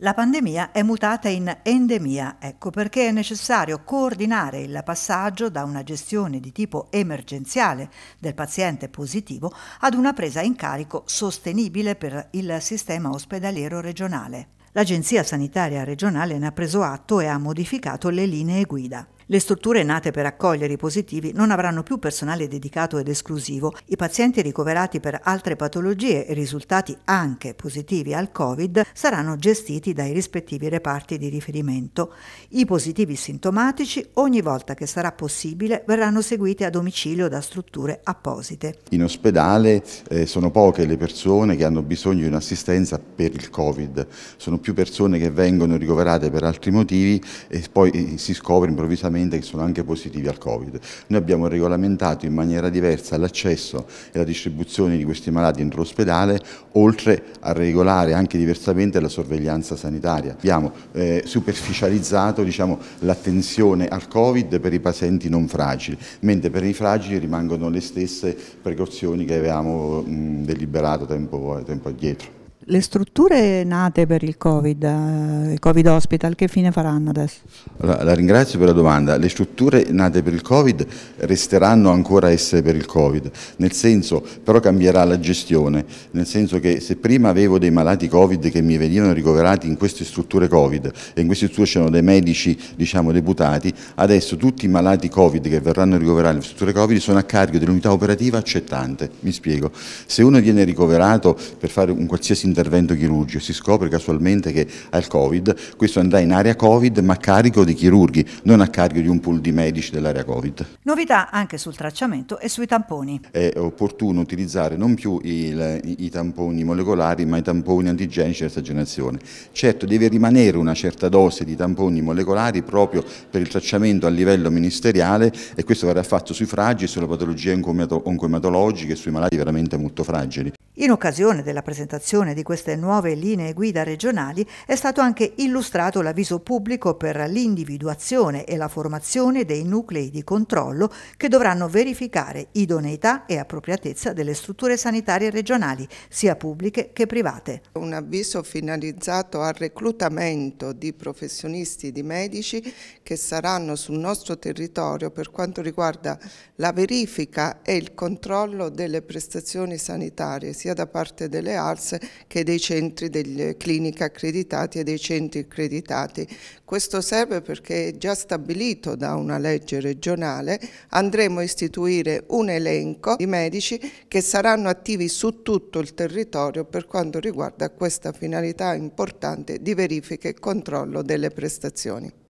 La pandemia è mutata in endemia, ecco perché è necessario coordinare il passaggio da una gestione di tipo emergenziale del paziente positivo ad una presa in carico sostenibile per il sistema ospedaliero regionale. L'Agenzia sanitaria regionale ne ha preso atto e ha modificato le linee guida. Le strutture nate per accogliere i positivi non avranno più personale dedicato ed esclusivo. I pazienti ricoverati per altre patologie e risultati anche positivi al Covid saranno gestiti dai rispettivi reparti di riferimento. I positivi sintomatici, ogni volta che sarà possibile, verranno seguiti a domicilio da strutture apposite. In ospedale eh, sono poche le persone che hanno bisogno di un'assistenza per il Covid, sono più persone che vengono ricoverate per altri motivi e poi eh, si scopre improvvisamente sicuramente che sono anche positivi al Covid. Noi abbiamo regolamentato in maniera diversa l'accesso e la distribuzione di questi malati entro ospedale, oltre a regolare anche diversamente la sorveglianza sanitaria. Abbiamo eh, superficializzato diciamo, l'attenzione al Covid per i pazienti non fragili, mentre per i fragili rimangono le stesse precauzioni che avevamo mh, deliberato tempo, tempo addietro. Le strutture nate per il Covid, eh, il Covid Hospital, che fine faranno adesso? Allora, la ringrazio per la domanda. Le strutture nate per il Covid resteranno ancora essere per il Covid, nel senso però cambierà la gestione, nel senso che se prima avevo dei malati Covid che mi venivano ricoverati in queste strutture Covid e in queste strutture c'erano dei medici diciamo deputati, adesso tutti i malati Covid che verranno ricoverati nelle strutture Covid sono a carico dell'unità operativa accettante. Mi spiego, se uno viene ricoverato per fare un qualsiasi intervento, intervento chirurgico, si scopre casualmente che ha il Covid, questo andrà in area Covid ma a carico di chirurghi, non a carico di un pool di medici dell'area Covid. Novità anche sul tracciamento e sui tamponi. È opportuno utilizzare non più il, i, i, tamponi molecolari ma i tamponi antigenici della stagionazione. Certo deve rimanere una certa dose di tamponi molecolari proprio per il tracciamento a livello ministeriale e questo verrà fatto sui fragili, sulle patologie oncoematologiche e sui malati veramente molto fragili. In occasione della presentazione di queste nuove linee guida regionali è stato anche illustrato l'avviso pubblico per l'individuazione e la formazione dei nuclei di controllo che dovranno verificare idoneità e appropriatezza delle strutture sanitarie regionali, sia pubbliche che private. Un avviso finalizzato al reclutamento di professionisti di medici che saranno sul nostro territorio per quanto riguarda la verifica e il controllo delle prestazioni sanitarie, sia da parte delle ARS che dei centri delle eh, cliniche accreditati e dei centri accreditati. Questo serve perché è già stabilito da una legge regionale, andremo a istituire un elenco di medici che saranno attivi su tutto il territorio per quanto riguarda questa finalità importante di verifica e controllo delle prestazioni.